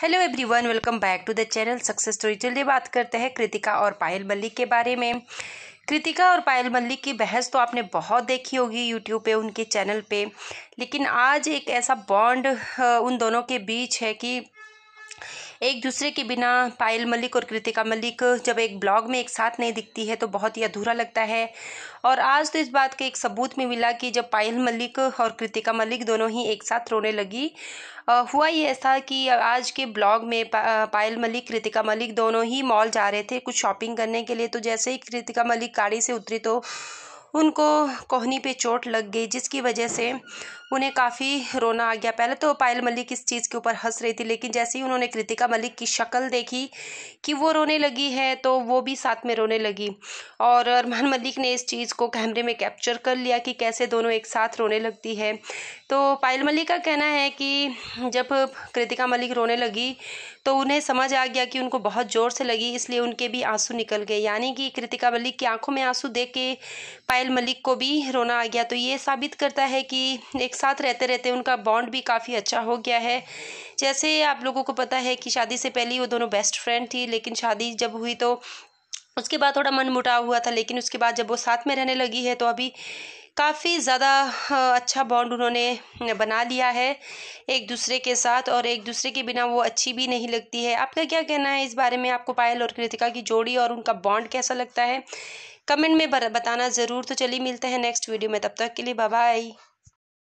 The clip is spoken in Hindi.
hello everyone welcome back to the channel success story चलिए बात करते हैं कृतिका और पायल मल्लिक के बारे में कृतिका और पायल मल्लिक की बहस तो आपने बहुत देखी होगी यूट्यूब पे उनके चैनल पे लेकिन आज एक ऐसा बॉन्ड उन दोनों के बीच है कि एक दूसरे के बिना पायल मलिक और कृतिका मलिक जब एक ब्लॉग में एक साथ नहीं दिखती है तो बहुत ही अधूरा लगता है और आज तो इस बात का एक सबूत में मिला कि जब पायल मलिक और कृतिका मलिक दोनों ही एक साथ रोने लगी आ, हुआ ये ऐसा कि आज के ब्लॉग में पा, पायल मलिक कृतिका मलिक दोनों ही मॉल जा रहे थे कुछ शॉपिंग करने के लिए तो जैसे ही कृतिका मलिक गाड़ी से उतरी तो उनको कोहनी पे चोट लग गई जिसकी वजह से उन्हें काफ़ी रोना आ गया पहले तो पायल मलिक इस चीज़ के ऊपर हंस रही थी लेकिन जैसे ही उन्होंने कृतिका मलिक की शक्ल देखी कि वो रोने लगी है तो वो भी साथ में रोने लगी और अरमान मलिक ने इस चीज़ को कैमरे में कैप्चर कर लिया कि कैसे दोनों एक साथ रोने लगती है तो पायल मलिक का कहना है कि जब कृतिका मलिक रोने लगी तो उन्हें समझ आ गया कि उनको बहुत ज़ोर से लगी इसलिए उनके भी आंसू निकल गए यानी कि कृतिका मलिक की आंखों में आंसू देख के पायल साहिल मलिक को भी रोना आ गया तो ये साबित करता है कि एक साथ रहते रहते उनका बॉन्ड भी काफ़ी अच्छा हो गया है जैसे आप लोगों को पता है कि शादी से पहले वो दोनों बेस्ट फ्रेंड थी लेकिन शादी जब हुई तो उसके बाद थोड़ा मन मुटाव हुआ था लेकिन उसके बाद जब वो साथ में रहने लगी है तो अभी काफ़ी ज़्यादा अच्छा बॉन्ड उन्होंने बना लिया है एक दूसरे के साथ और एक दूसरे के बिना वो अच्छी भी नहीं लगती है आपका क्या कहना है इस बारे में आपको पायल और कृतिका की जोड़ी और उनका बॉन्ड कैसा लगता है कमेंट में बताना ज़रूर तो चलिए मिलते हैं नेक्स्ट वीडियो में तब तक के लिए बाय